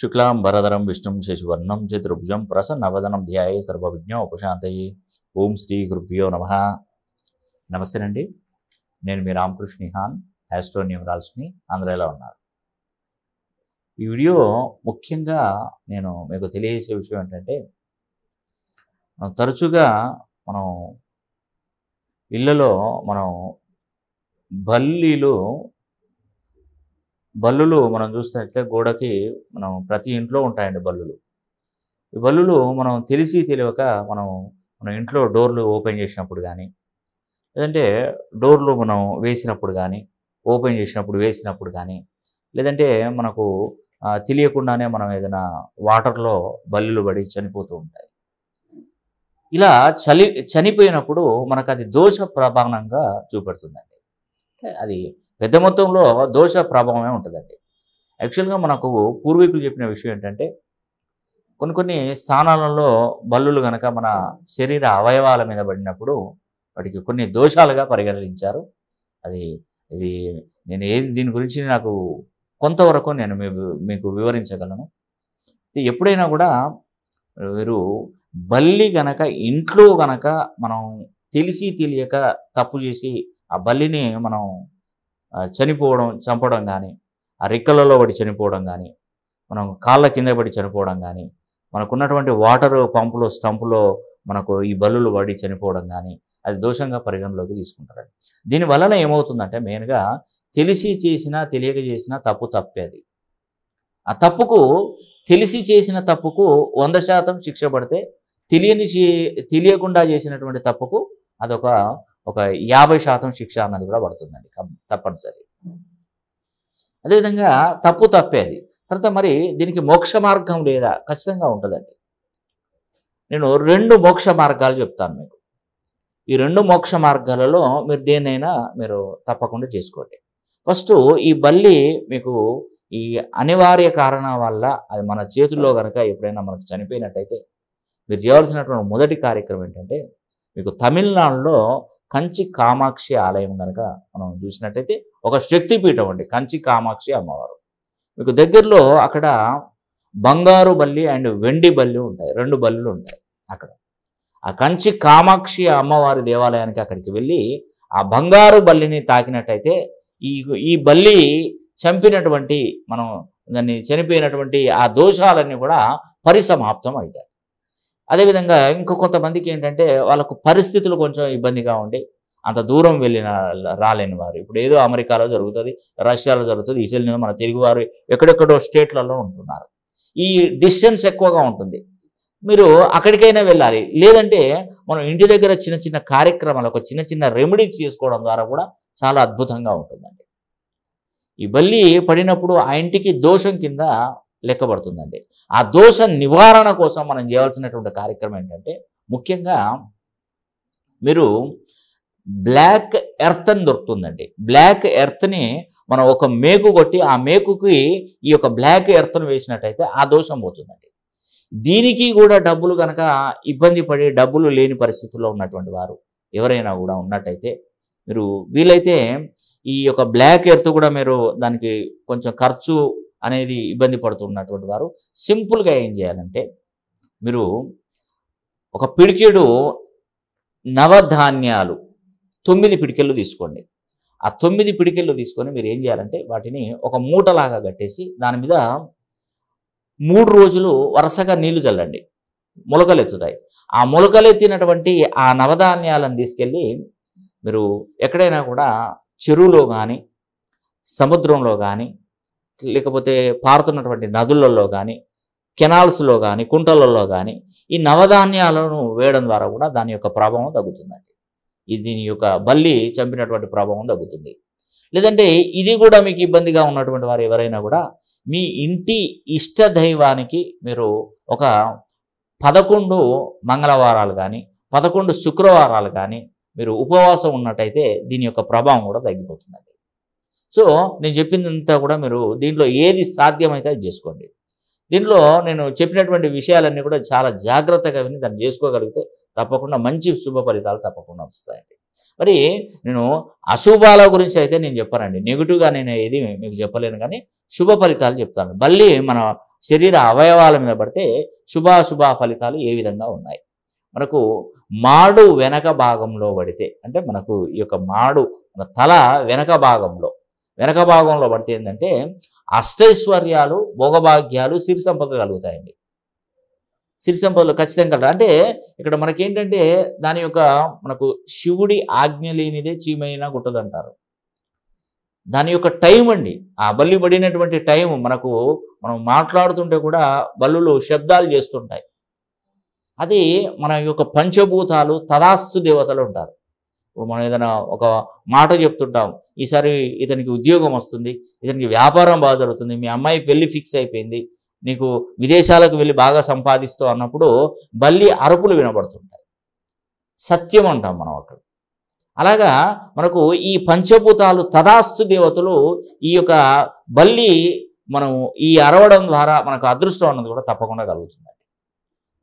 శుక్లాం భరధరం విష్ణుం శశివర్ణం చతుర్భుజం ప్రసన్నవదనం ధ్యాయే సర్వవిజ్ఞ ఉపశాంతయే ఓం శ్రీ గురుభ్యో నమ అండి నేను మీ రామకృష్ణిహాన్ హాన్ న్యూమరాల్స్ని అందరూ ఉన్నారు ఈ వీడియో ముఖ్యంగా నేను మీకు తెలియజేసే విషయం ఏంటంటే మనం తరచుగా మనం ఇళ్ళలో మనం బల్లీలు బల్లులు మనం చూస్తే గోడకి మనం ప్రతి ఇంట్లో ఉంటాయండి బల్లులు ఈ బల్లులు మనం తెలిసి తెలియక మనం మన ఇంట్లో డోర్లు ఓపెన్ చేసినప్పుడు కానీ లేదంటే డోర్లు మనం వేసినప్పుడు కానీ ఓపెన్ చేసినప్పుడు వేసినప్పుడు కానీ లేదంటే మనకు తెలియకుండానే మనం ఏదైనా వాటర్లో బల్లులు పడి చనిపోతూ ఉంటాయి ఇలా చలి చనిపోయినప్పుడు మనకు అది దోష ప్రభావంగా చూపెడుతుందండి అది పెద్ద మొత్తంలో దోష ప్రభావమే ఉంటుందండి యాక్చువల్గా మనకు పూర్వీకులు చెప్పిన విషయం ఏంటంటే కొన్ని కొన్ని స్థానాలలో బల్లులు కనుక మన శరీర అవయవాల మీద పడినప్పుడు వాటికి కొన్ని దోషాలుగా పరిగణించారు అది ఇది నేను ఏది దీని గురించి నాకు కొంతవరకు నేను మీకు వివరించగలను ఎప్పుడైనా కూడా మీరు బల్లి గనక ఇంట్లో గనక మనం తెలిసి తెలియక తప్పు చేసి ఆ బల్లిని మనం చనిపోవడం చంపడం కానీ ఆ రెక్కలలో పడి చనిపోవడం కానీ మనం కాళ్ళ కింద పడి చనిపోవడం కానీ మనకున్నటువంటి వాటర్ పంపులో స్టంపులో మనకు ఈ బల్లులు పడి చనిపోవడం కానీ అది దోషంగా పరిగణలోకి తీసుకుంటారు దీని వలన ఏమవుతుందంటే మెయిన్గా తెలిసి చేసినా తెలియక చేసినా తప్పు తప్పేది ఆ తప్పుకు తెలిసి చేసిన తప్పుకు వంద శాతం శిక్ష పడితే తెలియని చే తెలియకుండా చేసినటువంటి తప్పుకు అదొక ఒక యాభై శాతం శిక్ష అన్నది కూడా పడుతుందండి తప్పనిసరి అదేవిధంగా తప్పు తప్పే అది తర్వాత మరి దీనికి మోక్ష మార్గం లేదా ఖచ్చితంగా ఉంటుందండి నేను రెండు మోక్ష మార్గాలు చెప్తాను మీకు ఈ రెండు మోక్ష మార్గాలలో మీరు దేన్నైనా మీరు తప్పకుండా చేసుకోండి ఫస్ట్ ఈ బల్లి మీకు ఈ అనివార్య కారణం వల్ల అది మన చేతుల్లో కనుక ఎప్పుడైనా మనకు చనిపోయినట్టయితే మీరు చేయాల్సినటువంటి మొదటి కార్యక్రమం ఏంటంటే మీకు తమిళనాడులో కంచి కామాక్షి ఆలయం కనుక మనం చూసినట్టయితే ఒక శక్తిపీఠం అండి కంచి కామాక్షి అమ్మవారు మీకు దగ్గరలో అక్కడ బంగారు బల్లి అండ్ వెండి బల్లి ఉంటాయి రెండు బల్లులు ఉంటాయి అక్కడ ఆ కంచి కామాక్షి అమ్మవారి దేవాలయానికి అక్కడికి వెళ్ళి ఆ బంగారు బల్లిని తాకినట్టయితే ఈ ఈ బల్లి చంపినటువంటి మనం దాన్ని చనిపోయినటువంటి ఆ దోషాలన్నీ కూడా పరిసమాప్తం అవుతాయి అదేవిధంగా ఇంకో కొంతమందికి ఏంటంటే వాళ్ళకు పరిస్థితులు కొంచెం ఇబ్బందిగా ఉండి అంత దూరం వెళ్ళిన రాలేని వారు ఇప్పుడు ఏదో అమెరికాలో జరుగుతుంది రష్యాలో జరుగుతుంది ఇటలీలో మన తెలుగువారు ఎక్కడెక్కడో స్టేట్లలో ఉంటున్నారు ఈ డిస్టెన్స్ ఎక్కువగా ఉంటుంది మీరు అక్కడికైనా వెళ్ళాలి లేదంటే మనం ఇంటి దగ్గర చిన్న చిన్న కార్యక్రమాలు ఒక చిన్న చిన్న రెమెడీస్ చేసుకోవడం ద్వారా కూడా చాలా అద్భుతంగా ఉంటుందండి ఈ బల్లి పడినప్పుడు ఆ ఇంటికి దోషం కింద లెక్కబడుతుందండి ఆ దోష నివారణ కోసం మనం చేయాల్సినటువంటి కార్యక్రమం ఏంటంటే ముఖ్యంగా మీరు బ్లాక్ ఎర్త్ అని దొరుకుతుందండి బ్లాక్ ఎర్త్ని మనం ఒక మేకు కొట్టి ఆ మేకుకి ఈ యొక్క బ్లాక్ ఎర్త్ను వేసినట్టయితే ఆ దోషం పోతుందండి దీనికి కూడా డబ్బులు కనుక ఇబ్బంది పడి డబ్బులు లేని పరిస్థితుల్లో ఉన్నటువంటి వారు ఎవరైనా కూడా ఉన్నట్టయితే మీరు వీలైతే ఈ యొక్క బ్లాక్ ఎర్త్ కూడా మీరు దానికి కొంచెం ఖర్చు అనేది ఇబ్బంది పడుతున్నటువంటి వారు సింపుల్గా ఏం చేయాలంటే మీరు ఒక పిడికెడు నవధాన్యాలు తొమ్మిది పిడికెళ్ళు తీసుకోండి ఆ తొమ్మిది పిడికెళ్ళు తీసుకొని మీరు ఏం చేయాలంటే వాటిని ఒక మూటలాగా కట్టేసి దాని మీద మూడు రోజులు వరుసగా నీళ్లు చల్లండి మొలకలెత్తుతాయి ఆ మొలకలెత్తినటువంటి ఆ నవధాన్యాలను తీసుకెళ్ళి మీరు ఎక్కడైనా కూడా చెరువులో కానీ సముద్రంలో కానీ లేకపోతే పారుతున్నటువంటి నదులలో కానీ కెనాల్స్లో కానీ కుంటలలో కానీ ఈ నవధాన్యాలను వేయడం ద్వారా కూడా దాని యొక్క ప్రభావం తగ్గుతుందండి ఇది దీని యొక్క బల్లి చంపినటువంటి ప్రభావం తగ్గుతుంది లేదంటే ఇది కూడా మీకు ఇబ్బందిగా ఉన్నటువంటి వారు ఎవరైనా కూడా మీ ఇంటి ఇష్ట దైవానికి మీరు ఒక పదకొండు మంగళవారాలు కానీ పదకొండు శుక్రవారాలు కానీ మీరు ఉపవాసం ఉన్నట్టయితే దీని యొక్క ప్రభావం కూడా తగ్గిపోతుందండి సో నేను చెప్పిందంతా కూడా మీరు దీంట్లో ఏది సాధ్యమైతే అది చేసుకోండి దీనిలో నేను చెప్పినటువంటి విషయాలన్నీ కూడా చాలా జాగ్రత్తగా విని దాన్ని చేసుకోగలిగితే తప్పకుండా మంచి శుభ ఫలితాలు తప్పకుండా వస్తాయండి మరి నేను అశుభాల గురించి అయితే నేను చెప్పానండి నెగిటివ్గా నేను ఏది మీకు చెప్పలేను కానీ శుభ ఫలితాలు చెప్తాను మళ్ళీ మన శరీర అవయవాల మీద పడితే శుభాశుభ ఫలితాలు ఏ విధంగా ఉన్నాయి మనకు మాడు వెనక భాగంలో పడితే అంటే మనకు ఈ యొక్క మాడు మన తల వెనక భాగంలో వెనక భాగంలో పడితే ఏంటంటే అష్టైశ్వర్యాలు భోగభాగ్యాలు సిరి సంపదలు కలుగుతాయండి సిరి సంపదలు ఖచ్చితంగా అంటే ఇక్కడ మనకేంటంటే దాని యొక్క మనకు శివుడి ఆజ్ఞ లేనిదే చీమైన గుట్టదంటారు దాని యొక్క టైం అండి ఆ బల్లి పడినటువంటి టైం మనకు మనం మాట్లాడుతుంటే కూడా బల్లులు శబ్దాలు చేస్తుంటాయి అది మన యొక్క పంచభూతాలు తదాస్తు దేవతలు ఉంటారు మనం ఏదైనా ఒక మాట చెప్తుంటాం ఈసారి ఇతనికి ఉద్యోగం వస్తుంది ఇతనికి వ్యాపారం బాగా జరుగుతుంది మీ అమ్మాయి పెళ్లి ఫిక్స్ అయిపోయింది నీకు విదేశాలకు వెళ్ళి బాగా సంపాదిస్తూ అన్నప్పుడు బల్లి అరుపులు వినబడుతుంటాయి సత్యం అంటాం మనం అక్కడ అలాగా మనకు ఈ పంచభూతాలు తదాస్తు దేవతలు ఈ యొక్క బల్లి మనం ఈ అరవడం ద్వారా మనకు అదృష్టం అన్నది కూడా తప్పకుండా కలుగుతుంది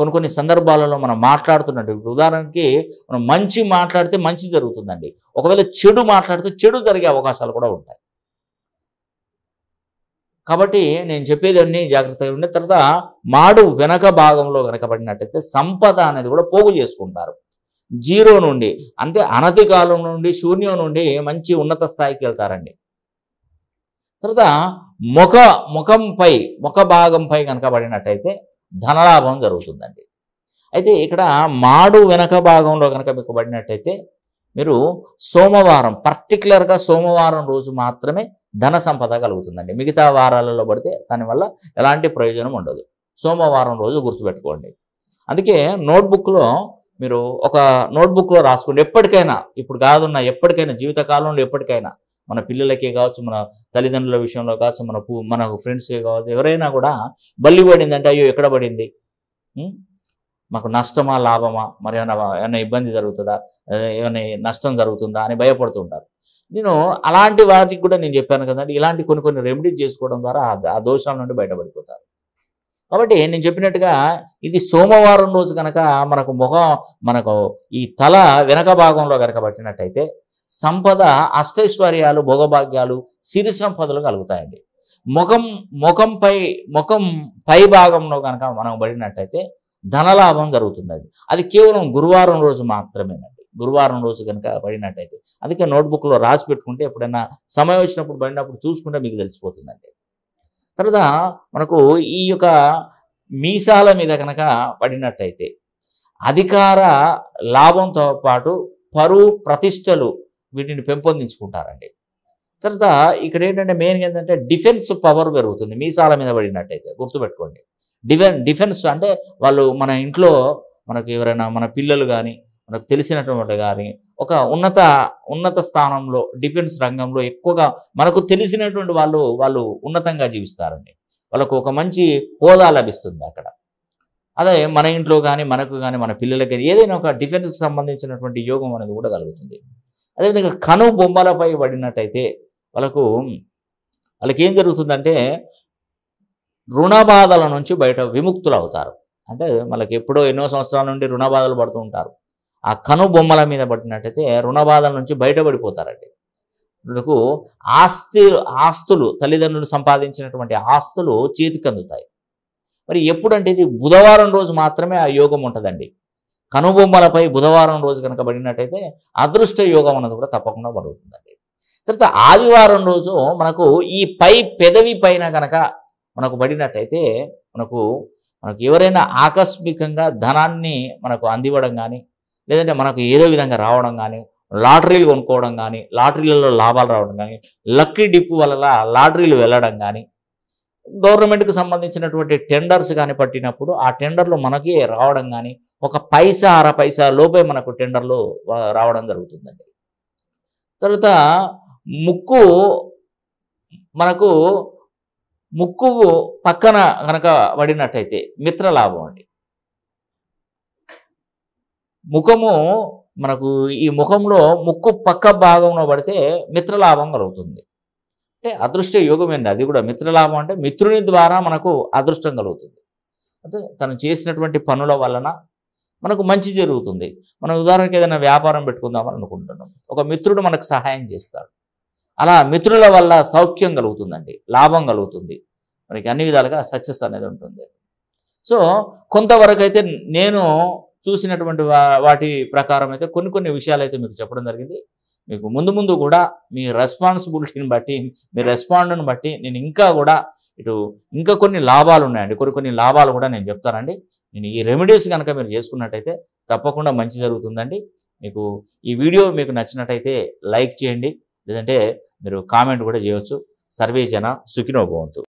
కొన్ని కొన్ని సందర్భాలలో మనం మాట్లాడుతున్నట్టు ఇప్పుడు ఉదాహరణకి మనం మంచి మాట్లాడితే మంచి జరుగుతుందండి ఒకవేళ చెడు మాట్లాడితే చెడు జరిగే అవకాశాలు కూడా ఉంటాయి కాబట్టి నేను చెప్పేది జాగ్రత్తగా ఉండే తర్వాత మాడు వెనక భాగంలో వెనకబడినట్టయితే సంపద అనేది కూడా పోగు చేసుకుంటారు జీరో నుండి అంటే అనతి కాలం నుండి శూన్యం నుండి మంచి ఉన్నత స్థాయికి వెళ్తారండి తర్వాత ముఖ ముఖంపై ముఖ భాగంపై కనుకబడినట్టయితే ధనలాభం జరుగుతుందండి అయితే ఇక్కడ మాడు వెనక భాగంలో కనుక మీకు పడినట్టయితే మీరు సోమవారం పర్టికులర్గా సోమవారం రోజు మాత్రమే ధన సంపద కలుగుతుందండి మిగతా వారాలలో పడితే దానివల్ల ఎలాంటి ప్రయోజనం ఉండదు సోమవారం రోజు గుర్తుపెట్టుకోండి అందుకే నోట్బుక్లో మీరు ఒక నోట్బుక్లో రాసుకోండి ఎప్పటికైనా ఇప్పుడు కాదున్న ఎప్పటికైనా జీవితకాలంలో ఎప్పటికైనా మన పిల్లలకే కావచ్చు మన తల్లిదండ్రుల విషయంలో కావచ్చు మన మన ఫ్రెండ్స్కే కావచ్చు ఎవరైనా కూడా బల్లి పడిందంటే అయ్యో ఎక్కడ పడింది మాకు నష్టమా లాభమా మరి ఏమైనా ఏమైనా ఇబ్బంది జరుగుతుందా ఏమైనా నష్టం జరుగుతుందా అని భయపడుతూ ఉంటారు నేను అలాంటి వాటికి కూడా నేను చెప్పాను కదండి ఇలాంటి కొన్ని కొన్ని రెమెడీస్ చేసుకోవడం ద్వారా ఆ దోషాల నుండి బయటపడిపోతారు కాబట్టి నేను చెప్పినట్టుగా ఇది సోమవారం రోజు కనుక మనకు ముఖం మనకు ఈ తల వెనక భాగంలో కనుక పట్టినట్టయితే సంపద అష్టైశ్వర్యాలు భోగభాగ్యాలు సిరి సంపదలు కలుగుతాయండి ముఖం ముఖంపై ముఖం పై భాగంలో కనుక మనం పడినట్టయితే ధనలాభం జరుగుతుంది అది అది కేవలం గురువారం రోజు మాత్రమేనండి గురువారం రోజు కనుక పడినట్టయితే అందుకే నోట్బుక్లో రాసి పెట్టుకుంటే ఎప్పుడైనా సమయం వచ్చినప్పుడు పడినప్పుడు చూసుకుంటే మీకు తెలిసిపోతుందండి తర్వాత మనకు ఈ యొక్క మీసాల మీద కనుక పడినట్టయితే అధికార లాభంతో పాటు పరు ప్రతిష్టలు వీటిని పెంపొందించుకుంటారండి తర్వాత ఇక్కడ ఏంటంటే మెయిన్గా ఏంటంటే డిఫెన్స్ పవర్ పెరుగుతుంది మీసాల మీద పడినట్టయితే గుర్తుపెట్టుకోండి డిఫెన్ డిఫెన్స్ అంటే వాళ్ళు మన ఇంట్లో మనకు ఎవరైనా మన పిల్లలు కానీ మనకు తెలిసినటువంటి కానీ ఒక ఉన్నత ఉన్నత స్థానంలో డిఫెన్స్ రంగంలో ఎక్కువగా మనకు తెలిసినటువంటి వాళ్ళు వాళ్ళు ఉన్నతంగా జీవిస్తారండి వాళ్ళకు ఒక మంచి హోదా లభిస్తుంది అక్కడ అదే మన ఇంట్లో కానీ మనకు కానీ మన పిల్లలకి ఏదైనా ఒక డిఫెన్స్కి సంబంధించినటువంటి యోగం అనేది కూడా కలుగుతుంది అదేవిధంగా కను బొమ్మలపై పడినట్టయితే వాళ్ళకు వాళ్ళకి ఏం జరుగుతుందంటే రుణబాధల నుంచి బయట విముక్తులు అవుతారు అంటే మనకి ఎప్పుడో ఎన్నో సంవత్సరాల నుండి రుణబాధలు పడుతూ ఉంటారు ఆ కను బొమ్మల మీద పడినట్టయితే రుణబాధల నుంచి బయటపడిపోతారండి ఇందుకు ఆస్తి ఆస్తులు తల్లిదండ్రులు సంపాదించినటువంటి ఆస్తులు చేతికి అందుతాయి మరి ఎప్పుడంటే ఇది బుధవారం రోజు మాత్రమే ఆ యోగం ఉంటుందండి కనుబొమ్మలపై బుధవారం రోజు కనుక పడినట్టయితే అదృష్ట యోగం అన్నది కూడా తప్పకుండా పడుతుందండి తర్వాత ఆదివారం రోజు మనకు ఈ పై పెదవి పైన కనుక మనకు పడినట్టయితే మనకు మనకు ఎవరైనా ఆకస్మికంగా ధనాన్ని మనకు అందివ్వడం కానీ లేదంటే మనకు ఏదో విధంగా రావడం కానీ లాటరీలు కొనుక్కోవడం కానీ లాటరీలలో లాభాలు రావడం కానీ లక్కీ డిప్పు వల్ల లాటరీలు వెళ్ళడం కానీ గవర్నమెంట్కి సంబంధించినటువంటి టెండర్స్ కానీ పట్టినప్పుడు ఆ టెండర్లు మనకి రావడం కానీ ఒక పైసా అర పైసా లోపే మనకు టెండర్లు రావడం జరుగుతుందండి తర్వాత ముక్కు మనకు ముక్కు పక్కన కనుక పడినట్టయితే మిత్ర లాభం అండి ముఖము మనకు ఈ ముఖంలో ముక్కు పక్క భాగంలో పడితే మిత్రలాభం కలుగుతుంది అంటే అదృష్ట యోగం ఏంటి అది కూడా మిత్రలాభం అంటే మిత్రుని ద్వారా మనకు అదృష్టం కలుగుతుంది అంటే తను చేసినటువంటి పనుల వలన మనకు మంచి జరుగుతుంది మనం ఉదాహరణకి ఏదైనా వ్యాపారం పెట్టుకుందామని అనుకుంటున్నాం ఒక మిత్రుడు మనకు సహాయం చేస్తాడు అలా మిత్రుల వల్ల సౌఖ్యం కలుగుతుందండి లాభం కలుగుతుంది మనకి అన్ని విధాలుగా సక్సెస్ అనేది ఉంటుంది సో కొంతవరకు అయితే నేను చూసినటువంటి వాటి ప్రకారం అయితే కొన్ని కొన్ని విషయాలు అయితే మీకు చెప్పడం జరిగింది మీకు ముందు ముందు కూడా మీ రెస్పాన్సిబిలిటీని బట్టి మీ రెస్పాండ్ని బట్టి నేను ఇంకా కూడా ఇటు ఇంకా కొన్ని లాభాలు ఉన్నాయండి కొన్ని కొన్ని లాభాలు కూడా నేను చెప్తానండి నేను ఈ రెమెడీస్ కనుక మీరు చేసుకున్నట్టయితే తప్పకుండా మంచి జరుగుతుందండి మీకు ఈ వీడియో మీకు నచ్చినట్టయితే లైక్ చేయండి లేదంటే మీరు కామెంట్ కూడా చేయవచ్చు సర్వే జన సుఖినోభవంతు